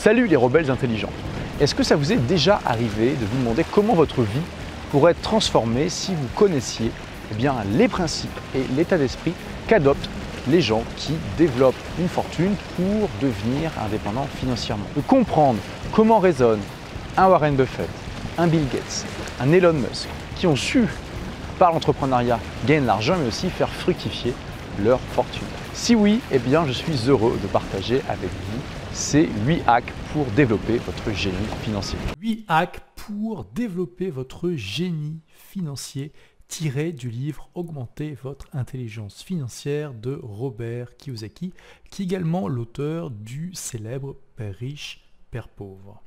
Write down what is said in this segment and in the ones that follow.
Salut les rebelles intelligents Est-ce que ça vous est déjà arrivé de vous demander comment votre vie pourrait être transformée si vous connaissiez eh bien, les principes et l'état d'esprit qu'adoptent les gens qui développent une fortune pour devenir indépendants financièrement De comprendre comment résonne un Warren Buffett, un Bill Gates, un Elon Musk, qui ont su, par l'entrepreneuriat, gagner de l'argent, mais aussi faire fructifier leur fortune. Si oui, eh bien, je suis heureux de partager avec vous c'est 8 hacks pour développer votre génie financier. 8 hacks pour développer votre génie financier tiré du livre Augmenter votre intelligence financière de Robert Kiyosaki, qui est également l'auteur du célèbre Père riche, Père pauvre.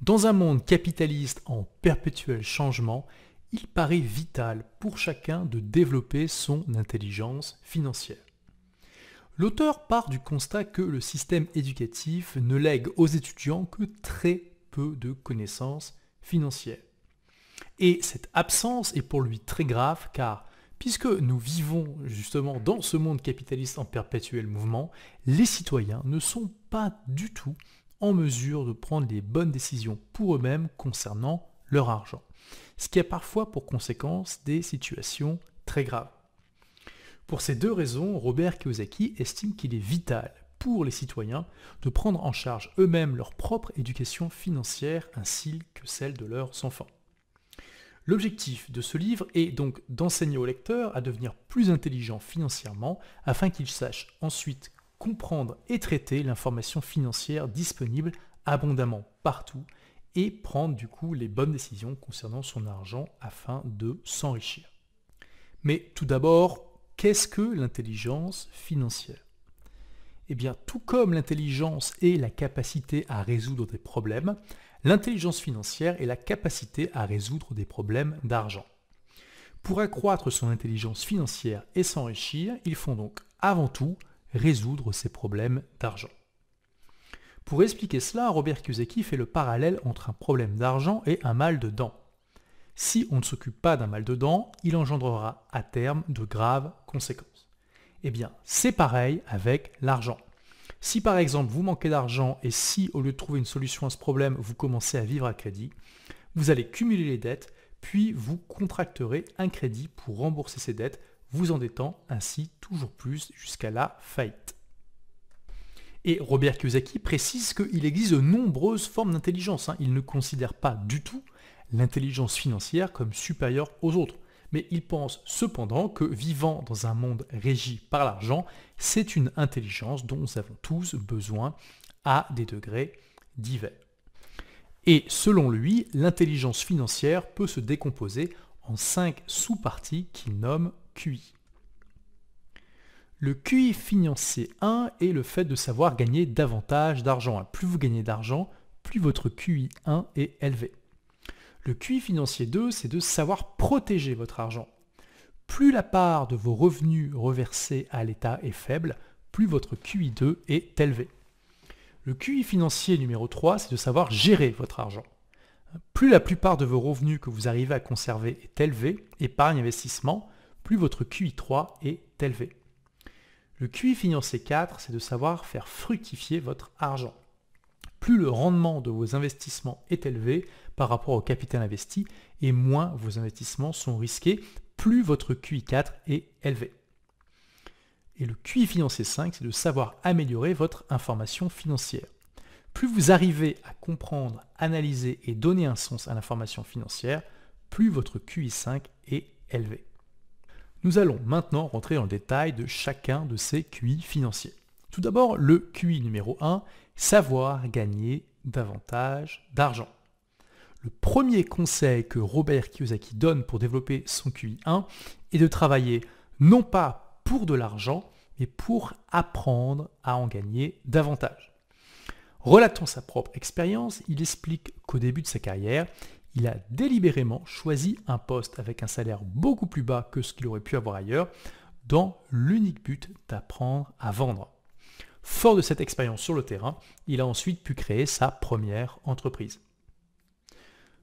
Dans un monde capitaliste en perpétuel changement, il paraît vital pour chacun de développer son intelligence financière. L'auteur part du constat que le système éducatif ne lègue aux étudiants que très peu de connaissances financières. Et cette absence est pour lui très grave car, puisque nous vivons justement dans ce monde capitaliste en perpétuel mouvement, les citoyens ne sont pas du tout en mesure de prendre les bonnes décisions pour eux-mêmes concernant leur argent. Ce qui a parfois pour conséquence des situations très graves. Pour ces deux raisons, Robert Kiyosaki estime qu'il est vital pour les citoyens de prendre en charge eux-mêmes leur propre éducation financière ainsi que celle de leurs enfants. L'objectif de ce livre est donc d'enseigner aux lecteurs à devenir plus intelligents financièrement afin qu'ils sachent ensuite comprendre et traiter l'information financière disponible abondamment partout et prendre du coup les bonnes décisions concernant son argent afin de s'enrichir. Mais tout d'abord, Qu'est-ce que l'intelligence financière Eh bien, tout comme l'intelligence est la capacité à résoudre des problèmes, l'intelligence financière est la capacité à résoudre des problèmes d'argent. Pour accroître son intelligence financière et s'enrichir, il faut donc avant tout résoudre ses problèmes d'argent. Pour expliquer cela, Robert Kiyosaki fait le parallèle entre un problème d'argent et un mal de dents. Si on ne s'occupe pas d'un mal de dents, il engendrera à terme de graves conséquences. Eh bien, c'est pareil avec l'argent. Si par exemple vous manquez d'argent et si au lieu de trouver une solution à ce problème, vous commencez à vivre à crédit, vous allez cumuler les dettes, puis vous contracterez un crédit pour rembourser ces dettes, vous endettant ainsi toujours plus jusqu'à la faillite. Et Robert Kiyosaki précise qu'il existe de nombreuses formes d'intelligence. Hein. Il ne considère pas du tout l'intelligence financière comme supérieure aux autres. Mais il pense cependant que vivant dans un monde régi par l'argent, c'est une intelligence dont nous avons tous besoin à des degrés divers. Et selon lui, l'intelligence financière peut se décomposer en cinq sous-parties qu'il nomme QI. Le QI financier 1 est le fait de savoir gagner davantage d'argent. Plus vous gagnez d'argent, plus votre QI 1 est élevé. Le QI financier 2, c'est de savoir protéger votre argent. Plus la part de vos revenus reversés à l'État est faible, plus votre QI 2 est élevé. Le QI financier numéro 3, c'est de savoir gérer votre argent. Plus la plupart de vos revenus que vous arrivez à conserver est élevé, épargne, investissement, plus votre QI 3 est élevé. Le QI financier 4, c'est de savoir faire fructifier votre argent. Plus le rendement de vos investissements est élevé, par rapport au capital investi et moins vos investissements sont risqués, plus votre QI 4 est élevé. Et le QI financier 5, c'est de savoir améliorer votre information financière. Plus vous arrivez à comprendre, analyser et donner un sens à l'information financière, plus votre QI 5 est élevé. Nous allons maintenant rentrer dans le détail de chacun de ces QI financiers. Tout d'abord, le QI numéro 1, savoir gagner davantage d'argent le premier conseil que Robert Kiyosaki donne pour développer son QI1 est de travailler non pas pour de l'argent, mais pour apprendre à en gagner davantage. Relatant sa propre expérience, il explique qu'au début de sa carrière, il a délibérément choisi un poste avec un salaire beaucoup plus bas que ce qu'il aurait pu avoir ailleurs, dans l'unique but d'apprendre à vendre. Fort de cette expérience sur le terrain, il a ensuite pu créer sa première entreprise.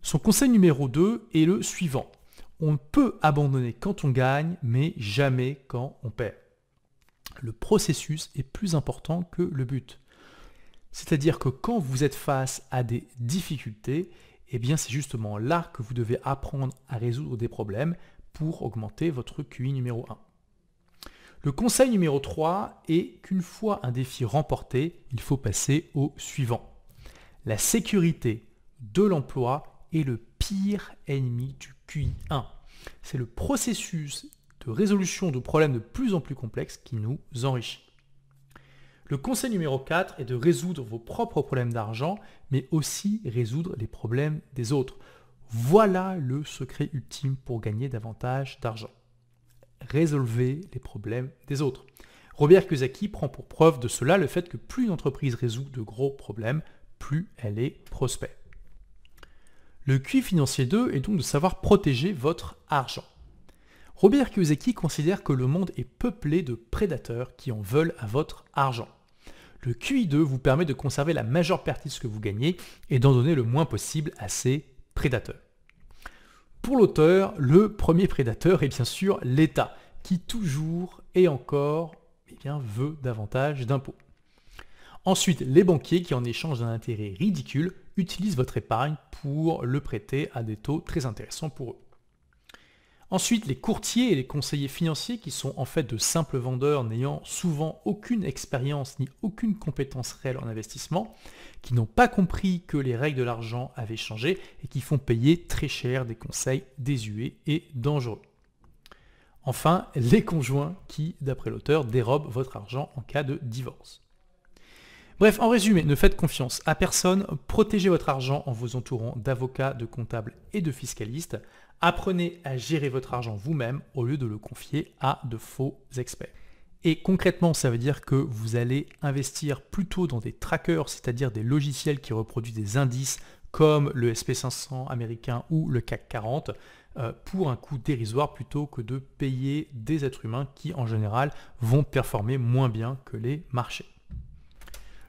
Son conseil numéro 2 est le suivant. On peut abandonner quand on gagne, mais jamais quand on perd. Le processus est plus important que le but. C'est-à-dire que quand vous êtes face à des difficultés, eh bien c'est justement là que vous devez apprendre à résoudre des problèmes pour augmenter votre QI numéro 1. Le conseil numéro 3 est qu'une fois un défi remporté, il faut passer au suivant. La sécurité de l'emploi est le pire ennemi du QI1. C'est le processus de résolution de problèmes de plus en plus complexes qui nous enrichit. Le conseil numéro 4 est de résoudre vos propres problèmes d'argent, mais aussi résoudre les problèmes des autres. Voilà le secret ultime pour gagner davantage d'argent. Résolvez les problèmes des autres. Robert Kiyosaki prend pour preuve de cela le fait que plus une entreprise résout de gros problèmes, plus elle est prospère. Le QI financier 2 est donc de savoir protéger votre argent. Robert Kiyosaki considère que le monde est peuplé de prédateurs qui en veulent à votre argent. Le QI 2 vous permet de conserver la majeure partie de ce que vous gagnez et d'en donner le moins possible à ces prédateurs. Pour l'auteur, le premier prédateur est bien sûr l'État, qui toujours et encore eh bien, veut davantage d'impôts. Ensuite, les banquiers qui, en échange d'un intérêt ridicule, utilisent votre épargne pour le prêter à des taux très intéressants pour eux. Ensuite, les courtiers et les conseillers financiers qui sont en fait de simples vendeurs n'ayant souvent aucune expérience ni aucune compétence réelle en investissement, qui n'ont pas compris que les règles de l'argent avaient changé et qui font payer très cher des conseils désuets et dangereux. Enfin, les conjoints qui, d'après l'auteur, dérobent votre argent en cas de divorce. Bref, en résumé, ne faites confiance à personne, protégez votre argent en vous entourant d'avocats, de comptables et de fiscalistes. Apprenez à gérer votre argent vous-même au lieu de le confier à de faux experts. Et concrètement, ça veut dire que vous allez investir plutôt dans des trackers, c'est-à-dire des logiciels qui reproduisent des indices comme le SP500 américain ou le CAC 40 euh, pour un coût dérisoire plutôt que de payer des êtres humains qui en général vont performer moins bien que les marchés.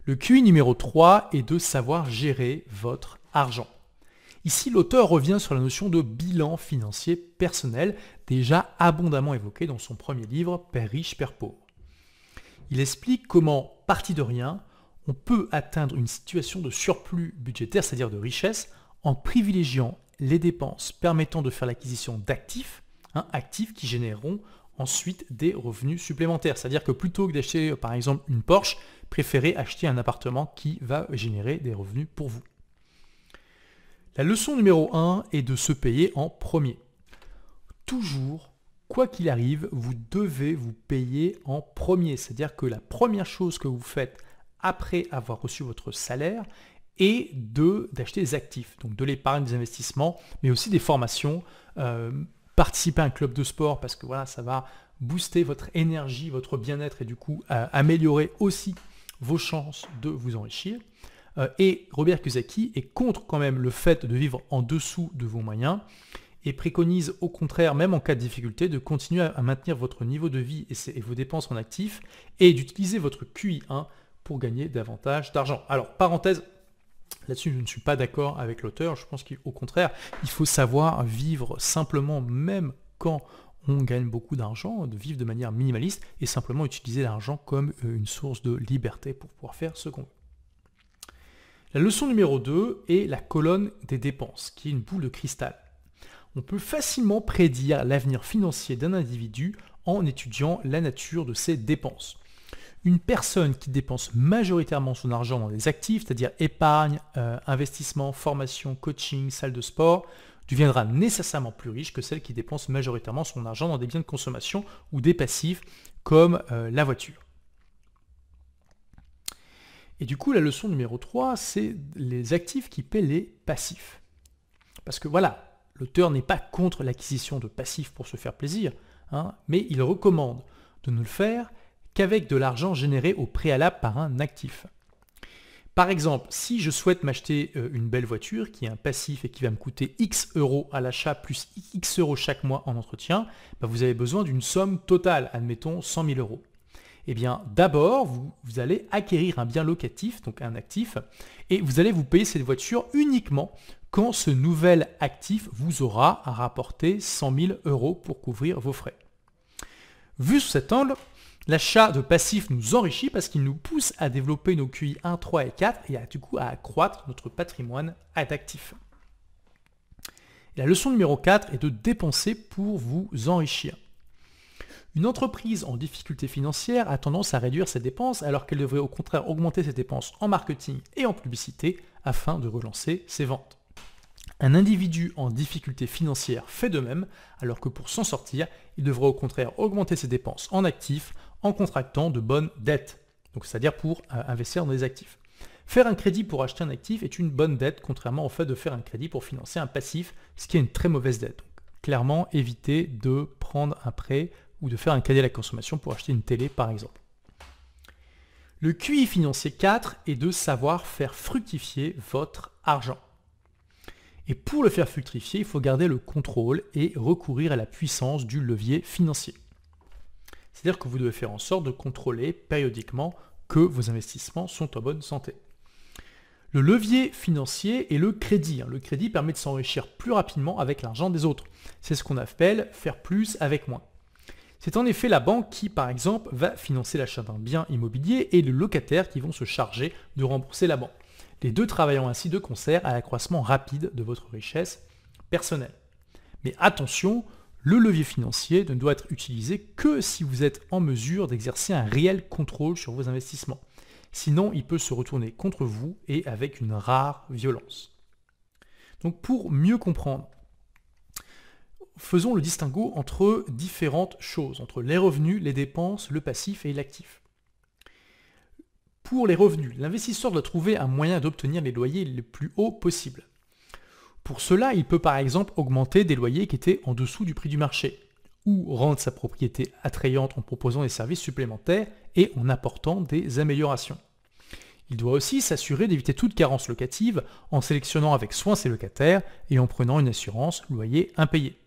Le QI numéro 3 est de savoir gérer votre argent. Ici, l'auteur revient sur la notion de bilan financier personnel, déjà abondamment évoqué dans son premier livre Père riche, Père pauvre. Il explique comment, parti de rien, on peut atteindre une situation de surplus budgétaire, c'est-à-dire de richesse, en privilégiant les dépenses permettant de faire l'acquisition d'actifs, hein, actifs qui généreront ensuite des revenus supplémentaires. C'est-à-dire que plutôt que d'acheter par exemple une Porsche, préférez acheter un appartement qui va générer des revenus pour vous. La leçon numéro 1 est de se payer en premier. Toujours, quoi qu'il arrive, vous devez vous payer en premier. C'est-à-dire que la première chose que vous faites après avoir reçu votre salaire est de d'acheter des actifs, donc de l'épargne, des investissements, mais aussi des formations, euh, participer à un club de sport parce que voilà, ça va booster votre énergie, votre bien-être et du coup euh, améliorer aussi vos chances de vous enrichir. Euh, et Robert Kiyosaki est contre quand même le fait de vivre en dessous de vos moyens et préconise au contraire, même en cas de difficulté, de continuer à, maintenir votre niveau de vie et, vos dépenses en actif et d'utiliser votre QI1 pour gagner davantage d'argent. Alors, parenthèse, Là-dessus, je ne suis pas d'accord avec l'auteur. Je pense qu'au contraire, il faut savoir vivre simplement, même quand on gagne beaucoup d'argent, de vivre de manière minimaliste et simplement utiliser l'argent comme euh, une source de liberté pour pouvoir faire ce qu'on veut. La leçon numéro 2 est la colonne des dépenses, qui est une boule de cristal. On peut facilement prédire l'avenir financier d'un individu en étudiant la nature de ses dépenses une personne qui dépense majoritairement son argent dans des actifs, c'est-à-dire épargne, euh, investissement, formation, coaching, salle de sport, deviendra nécessairement plus riche que celle qui dépense majoritairement son argent dans des biens de consommation ou des passifs comme euh, la voiture. Et du coup, la leçon numéro 3, c'est les actifs qui paient les passifs. Parce que voilà, l'auteur n'est pas contre l'acquisition de passifs pour se faire plaisir, hein, mais il recommande de ne le faire qu'avec de l'argent généré au préalable par un actif. Par exemple, si je souhaite m'acheter euh, une belle voiture qui est un passif et qui va me coûter X euros à l'achat plus X euros chaque mois en entretien, bah, vous avez besoin d'une somme totale, admettons 100 000 euros. Eh bien, d'abord, vous, vous, allez acquérir un bien locatif, donc un actif, et vous allez vous payer cette voiture uniquement quand ce nouvel actif vous aura à rapporter 100 000 euros pour couvrir vos frais. Vu sous cet angle, L'achat de passifs nous enrichit parce qu'il nous pousse à développer nos QI 1, 3 et 4 et à, du coup à accroître notre patrimoine actif. La leçon numéro 4 est de dépenser pour vous enrichir. Une entreprise en difficulté financière a tendance à réduire ses dépenses alors qu'elle devrait au contraire augmenter ses dépenses en marketing et en publicité afin de relancer ses ventes. Un individu en difficulté financière fait de même alors que pour s'en sortir, il devrait au contraire augmenter ses dépenses en actifs, en contractant de bonnes dettes, donc c'est-à-dire pour euh, investir dans des actifs. Faire un crédit pour acheter un actif est une bonne dette, contrairement au fait de faire un crédit pour financer un passif, ce qui est une très mauvaise dette. Donc, clairement, éviter de prendre un prêt ou de faire un crédit à la consommation pour acheter une télé, par exemple. Le QI financier 4 est de savoir faire fructifier votre argent. Et pour le faire fructifier, il faut garder le contrôle et recourir à la puissance du levier financier. C'est-à-dire que vous devez faire en sorte de contrôler périodiquement que vos investissements sont en bonne santé. Le levier financier est le crédit. Hein. Le crédit permet de s'enrichir plus rapidement avec l'argent des autres. C'est ce qu'on appelle faire plus avec moins. C'est en effet la banque qui, par exemple, va financer l'achat d'un bien immobilier et le locataire qui vont se charger de rembourser la banque. Les deux travaillant ainsi de concert à l'accroissement rapide de votre richesse personnelle. Mais attention, le levier financier ne doit être utilisé que si vous êtes en mesure d'exercer un réel contrôle sur vos investissements. Sinon, il peut se retourner contre vous et avec une rare violence. Donc pour mieux comprendre, faisons le distinguo entre différentes choses, entre les revenus, les dépenses, le passif et l'actif. Pour les revenus, l'investisseur doit trouver un moyen d'obtenir les loyers les plus hauts possibles. Pour cela, il peut par exemple augmenter des loyers qui étaient en dessous du prix du marché, ou rendre sa propriété attrayante en proposant des services supplémentaires et en apportant des améliorations. Il doit aussi s'assurer d'éviter toute carence locative en sélectionnant avec soin ses locataires et en prenant une assurance loyer impayé.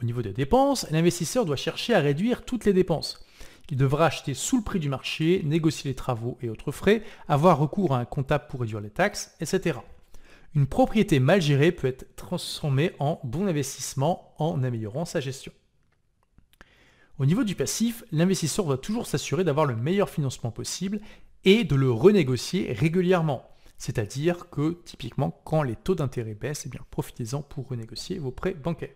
Au niveau des dépenses, l'investisseur doit chercher à réduire toutes les dépenses. Il devra acheter sous le prix du marché, négocier les travaux et autres frais, avoir recours à un comptable pour réduire les taxes, etc une propriété mal gérée peut être transformée en bon investissement en améliorant sa gestion. Au niveau du passif, l'investisseur doit toujours s'assurer d'avoir le meilleur financement possible et de le renégocier régulièrement. C'est-à-dire que typiquement quand les taux d'intérêt baissent, eh bien profitez-en pour renégocier vos prêts bancaires.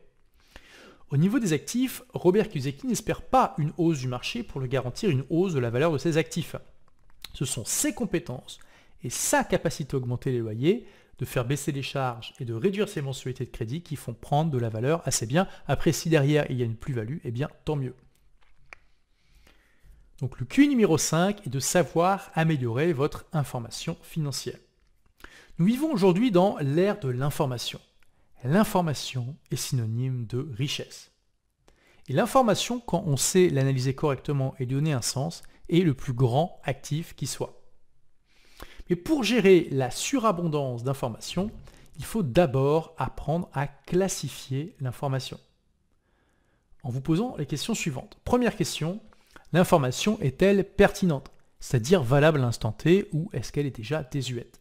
Au niveau des actifs, Robert Kiyosaki n'espère pas une hausse du marché pour le garantir une hausse de la valeur de ses actifs. Ce sont ses compétences et sa capacité à augmenter les loyers de faire baisser les charges et de réduire ses mensualités de crédit qui font prendre de la valeur à bien. biens. Après, si derrière il y a une plus-value, eh bien tant mieux. Donc le QI numéro 5 est de savoir améliorer votre information financière. Nous vivons aujourd'hui dans l'ère de l'information. L'information est synonyme de richesse. Et l'information, quand on sait l'analyser correctement et donner un sens, est le plus grand actif qui soit. Mais pour gérer la surabondance d'informations, il faut d'abord apprendre à classifier l'information. En vous posant les questions suivantes. Première question, l'information est-elle pertinente C'est-à-dire valable à l'instant T ou est-ce qu'elle est déjà désuète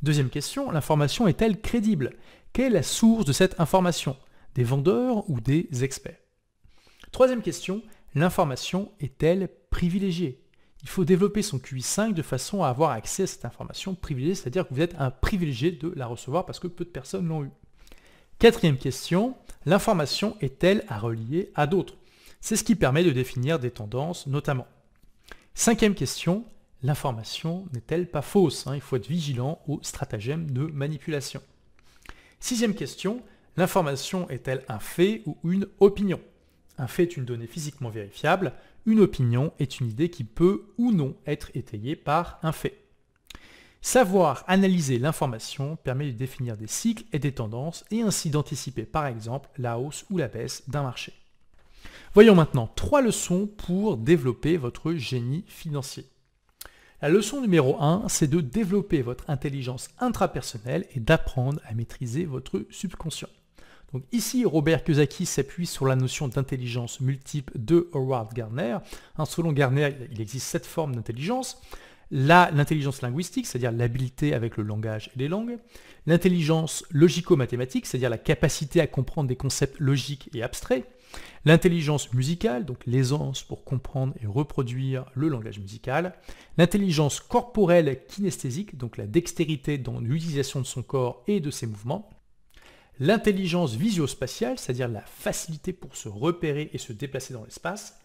Deuxième question, l'information est-elle crédible Quelle est la source de cette information Des vendeurs ou des experts Troisième question, l'information est-elle privilégiée il faut développer son QI5 de façon à avoir accès à cette information privilégiée, c'est-à-dire que vous êtes un privilégié de la recevoir parce que peu de personnes l'ont eu. Quatrième question, l'information est-elle à relier à d'autres C'est ce qui permet de définir des tendances notamment. Cinquième question, l'information n'est-elle pas fausse hein Il faut être vigilant aux stratagèmes de manipulation. Sixième question, l'information est-elle un fait ou une opinion Un fait est une donnée physiquement vérifiable, une opinion est une idée qui peut ou non être étayée par un fait. Savoir analyser l'information permet de définir des cycles et des tendances et ainsi d'anticiper par exemple la hausse ou la baisse d'un marché. Voyons maintenant trois leçons pour développer votre génie financier. La leçon numéro 1, c'est de développer votre intelligence intrapersonnelle et d'apprendre à maîtriser votre subconscient. Donc ici, Robert Kiyosaki s'appuie sur la notion d'intelligence multiple de Howard Gardner. Hein, selon Gardner, il existe sept formes d'intelligence. L'intelligence linguistique, c'est-à-dire l'habileté avec le langage et les langues. L'intelligence logico-mathématique, c'est-à-dire la capacité à comprendre des concepts logiques et abstraits. L'intelligence musicale, donc l'aisance pour comprendre et reproduire le langage musical. L'intelligence corporelle kinesthésique, donc la dextérité dans l'utilisation de son corps et de ses mouvements l'intelligence visio-spatiale, c'est-à-dire la facilité pour se repérer et se déplacer dans l'espace,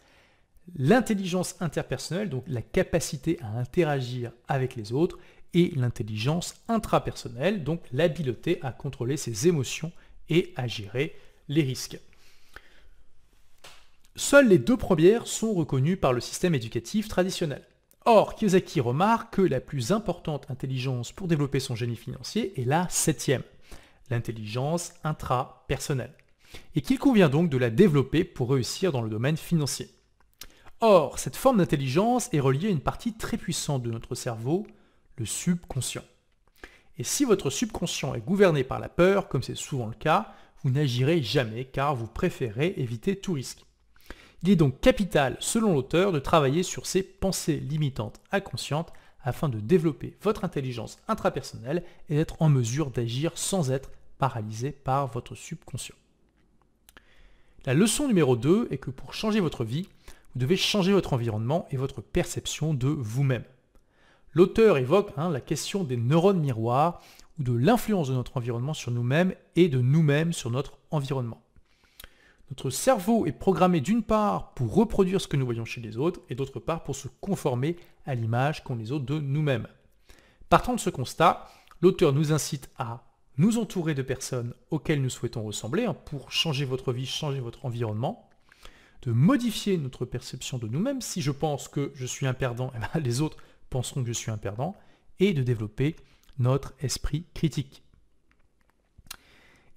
l'intelligence interpersonnelle, donc la capacité à interagir avec les autres, et l'intelligence intrapersonnelle, donc l'habileté à contrôler ses émotions et à gérer les risques. Seules les deux premières sont reconnues par le système éducatif traditionnel. Or, Kiyosaki remarque que la plus importante intelligence pour développer son génie financier est la septième l'intelligence intrapersonnelle, et qu'il convient donc de la développer pour réussir dans le domaine financier. Or, cette forme d'intelligence est reliée à une partie très puissante de notre cerveau, le subconscient. Et si votre subconscient est gouverné par la peur, comme c'est souvent le cas, vous n'agirez jamais car vous préférez éviter tout risque. Il est donc capital, selon l'auteur, de travailler sur ces pensées limitantes inconscientes afin de développer votre intelligence intrapersonnelle et d'être en mesure d'agir sans être paralysé par votre subconscient. La leçon numéro 2 est que pour changer votre vie, vous devez changer votre environnement et votre perception de vous-même. L'auteur évoque hein, la question des neurones miroirs ou de l'influence de notre environnement sur nous-mêmes et de nous-mêmes sur notre environnement. Notre cerveau est programmé d'une part pour reproduire ce que nous voyons chez les autres et d'autre part pour se conformer à l'image qu'ont les autres de nous-mêmes. Partant de ce constat, l'auteur nous incite à nous entourer de personnes auxquelles nous souhaitons ressembler hein, pour changer votre vie, changer votre environnement, de modifier notre perception de nous-mêmes. Si je pense que je suis un perdant, eh ben, les autres penseront que je suis un perdant, et de développer notre esprit critique.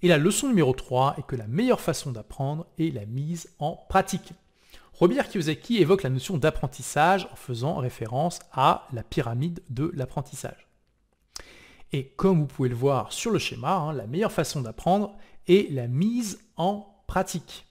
Et la leçon numéro 3 est que la meilleure façon d'apprendre est la mise en pratique. Robert Kiyosaki évoque la notion d'apprentissage en faisant référence à la pyramide de l'apprentissage. Et comme vous pouvez le voir sur le schéma, hein, la meilleure façon d'apprendre est la mise en pratique.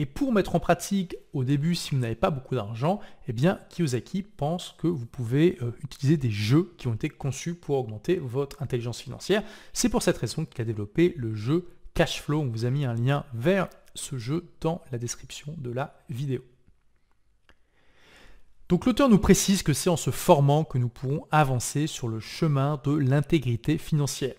Et pour mettre en pratique au début, si vous n'avez pas beaucoup d'argent, eh bien Kiyosaki pense que vous pouvez euh, utiliser des jeux qui ont été conçus pour augmenter votre intelligence financière. C'est pour cette raison qu'il a développé le jeu Cashflow. On vous a mis un lien vers ce jeu dans la description de la vidéo. Donc l'auteur nous précise que c'est en se formant que nous pourrons avancer sur le chemin de l'intégrité financière.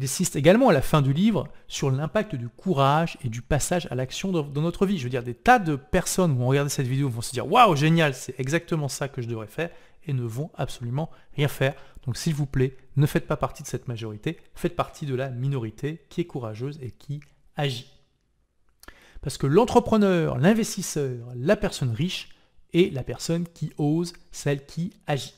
Il insiste également à la fin du livre sur l'impact du courage et du passage à l'action dans notre vie. Je veux dire, des tas de personnes vont regarder cette vidéo, vont se dire waouh, génial, c'est exactement ça que je devrais faire et ne vont absolument rien faire. Donc s'il vous plaît, ne faites pas partie de cette majorité, faites partie de la minorité qui est courageuse et qui agit. Parce que l'entrepreneur, l'investisseur, la personne riche est la personne qui ose, celle qui agit.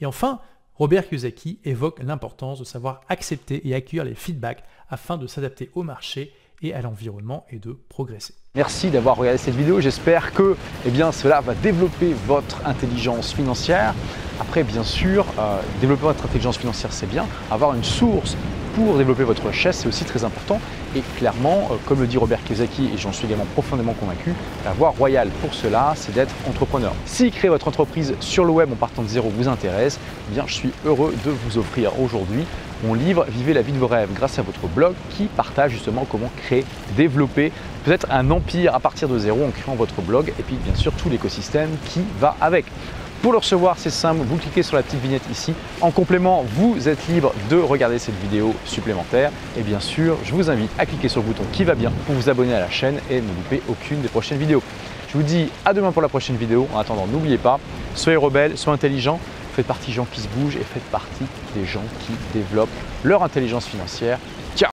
Et enfin, Robert Kiyosaki évoque l'importance de savoir accepter et accueillir les feedbacks afin de s'adapter au marché et à l'environnement et de progresser. Merci d'avoir regardé cette vidéo. J'espère que eh bien, cela va développer votre intelligence financière. Après, bien sûr, euh, développer votre intelligence financière, c'est bien. Avoir une source pour développer votre chaise, c'est aussi très important. Et clairement, euh, comme le dit Robert Kiyosaki, et j'en suis également profondément convaincu, la voie royale pour cela, c'est d'être entrepreneur. Si créer votre entreprise sur le web en partant de zéro vous intéresse, eh bien je suis heureux de vous offrir aujourd'hui mon livre Vivez la vie de vos rêves grâce à votre blog qui partage justement comment créer, développer peut-être un empire à partir de zéro en créant votre blog et puis bien sûr tout l'écosystème qui va avec. Pour le recevoir, c'est simple, vous cliquez sur la petite vignette ici. En complément, vous êtes libre de regarder cette vidéo supplémentaire. Et bien sûr, je vous invite à cliquer sur le bouton qui va bien pour vous abonner à la chaîne et ne louper aucune des prochaines vidéos. Je vous dis à demain pour la prochaine vidéo. En attendant, n'oubliez pas, soyez rebelles, soyez intelligents, faites partie des gens qui se bougent et faites partie des gens qui développent leur intelligence financière